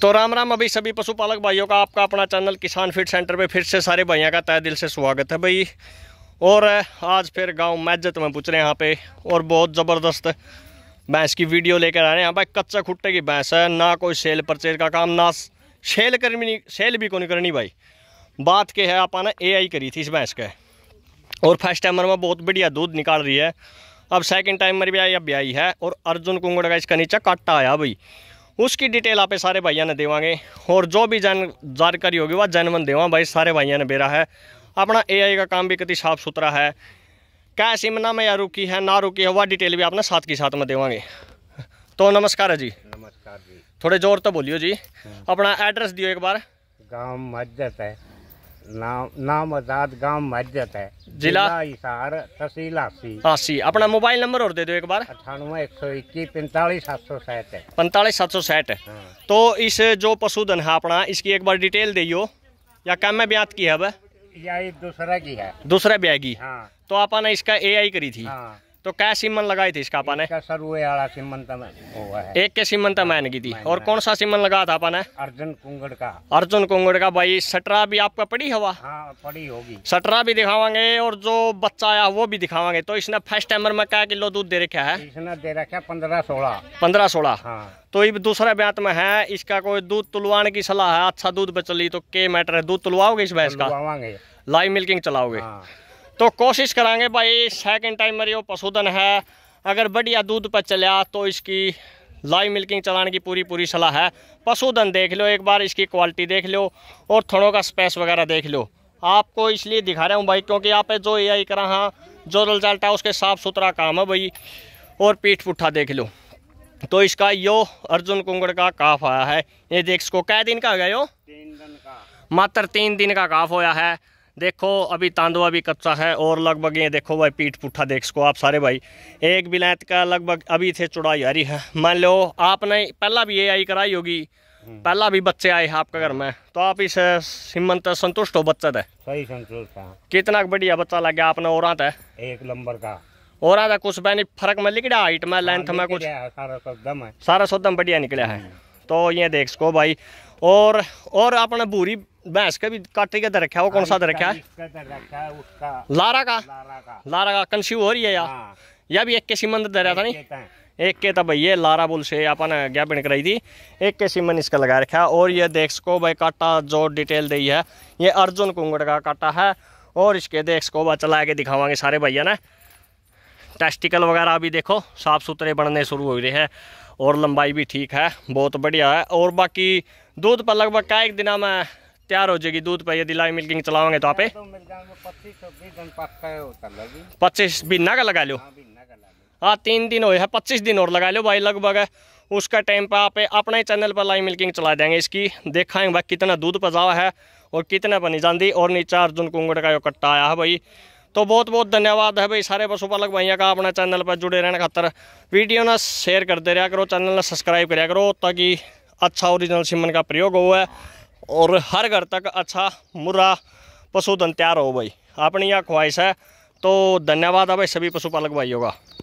तो राम राम अभी सभी पशुपालक भाइयों का आपका अपना चैनल किसान फीड सेंटर पे फिर से सारे भाइयों का तय दिल से स्वागत है भाई और आज फिर गांव मैजत में पूछ रहे हैं यहाँ पे और बहुत ज़बरदस्त भैंस की वीडियो लेकर आ रहे हैं भाई कच्चा खुट्टे की भैंस है ना कोई सेल परचेज का काम ना सेल करनी सेल भी कौन करनी भाई बात के है आपने ना ए करी थी इस भैंस के और फर्स्ट टाइमर में बहुत बढ़िया दूध निकाल रही है अब सेकेंड टाइमर भी आई अब आई है और अर्जुन कुंगड़ का इसका नीचा काटा आया भाई उसकी डिटेल आप सारे भाइयों ने देवे और जो भी जान जानकारी होगी वह जनमन देवा भाई सारे भाइयों ने बेरा है अपना एआई का काम भी कति साफ सुथरा है क्या सिमना में या रुकी है ना रुकी है वह डिटेल भी आपने साथ के साथ में देवे तो नमस्कार है जी नमस्कार जी थोड़े जोर तो बोलियो जी अपना एड्रेस दियो एक बार गाँव मस्जिद है नाम आजाद गांव मस्जिद है जिला हिसार तहसील आसी अपना मोबाइल नंबर और दे दो एक बार अठानवे एक सौ इक्कीस पैंतालीस सात सौ साठ है पैंतालीस सात सौ साठ हाँ। तो इस जो पशुधन है अपना इसकी एक बार डिटेल दियो या कम में ब्यात की है वह या दूसरा की है दूसरा की हाँ तो आपने इसका ए आई करी थी हाँ। तो क्या सीमन लगाई थी इसका अपन तो एक के सीमन तो मैंने की थी और कौन सा सीमन लगा था अपन अर्जुन कुंगड़ का अर्जुन कुंगड़ का भाई सटरा भी आपका पड़ी हवा हाँ, पड़ी होगी सटरा भी दिखावांगे और जो बच्चा आया वो भी दिखावांगे तो इसने फर्स्ट टाइमर में क्या किलो दूध दे रखा है इसने दे रखा पंद्रह सोलह पंद्रह सोलह हाँ। तो ये दूसरा ब्यात में है इसका कोई दूध तुलवाने की सलाह है अच्छा दूध बचली तो के मैटर है दूध तुलवाओगे इस भैंस का लाइव मिल्किंग चलाओगे हाँ। तो कोशिश करांगे भाई सेकंड टाइम मेरी वो पशुधन है अगर बढ़िया दूध पर चलिया तो इसकी लाइव मिल्किंग चलाने की पूरी पूरी सलाह है पशुधन देख लो एक बार इसकी क्वालिटी देख लो और थोड़ों का स्पेस वगैरह देख लो आपको इसलिए दिखा रहा हूँ भाई क्योंकि आप जो ए आई करा हाँ जो रिजल्ट है उसके साफ़ सुथरा काम है भाई और पीठ पुट्ठा देख लो तो इसका यो अर्जुन कुंगड़ का काफ आया है ये देख इसको कै दिन का हो मात्र तीन दिन का काफ होया है देखो अभी तांदवा भी कच्चा है और लगभग ये देखो भाई पीठ पुट्ठा देख सको आप सारे भाई एक बिलायत का लगभग अभी थे चुड़ाई आ रही है मान लो आपने पहला भी ये आई कराई होगी हम्म। पहला भी बच्चे आए हैं आपका घर में तो आप इस हिम्मत संतुष्ट हो बच्चा थे सही संतुष्ट है कितना बढ़िया बच्चा लग गया आपने और एक नंबर का और आता कुछ बहन फर्क में लिख हाइट में लेंथ हाँ, में कुछ सारा सदम सारा सदम बढ़िया निकला है हम्म। तो ये देख सको भाई और और आपने भूरी भैंस का भी काटे के दे रखा है वो कौन सा दे रखा है लारा का लारा का कंस्यू हो रही है यार हाँ। यह भी एक के सीमन रहा था नहीं एक के था तो भैया लारा बोल से अपन ज्ञापन कराई थी एक के सीमन इसका लगा रखा है और ये देख सको भाई काटा जो डिटेल दी है ये अर्जुन कुंगड़ का काटा है और इसके देख सको भाई चला के दिखावा सारे भैया ने टेस्टिकल वगैरह अभी देखो साफ सुथरे बनने शुरू हो रहे हैं और लंबाई भी ठीक है बहुत बढ़िया है और बाकी दूध पर लगभग का एक दिन में तैयार हो जाएगी दूध पर यदि लाइव मिल्किंग चलाओगे तो आप पच्चीस बिना हाँ, का लगा लो हाँ तीन दिन हो है पच्चीस दिन और लगा लो भाई लगभग उसका टाइम पर आप अपने चैनल पर लाइव मिल्किंग चला देंगे इसकी देखाएंगे भाई कितना दूध पर जावा है और कितना बनी जाती और नीचे अर्जुन कुंगड़ का जो कट्टा आया है भाई तो बहुत बहुत धन्यवाद है भाई सारे पशुपालक भाइयों का अपने चैनल पर जुड़े रहने खातर वीडियो ना शेयर करते रहा करो चैनल ना सब्सक्राइब करा करो ताकि अच्छा ओरिजिनल सीमन का प्रयोग हो है और हर घर तक अच्छा मुर्रा पशुधन तैयार हो भाई अपनी यह ख्वाहिश है तो धन्यवाद है भाई सभी पशुपालक भाइयों का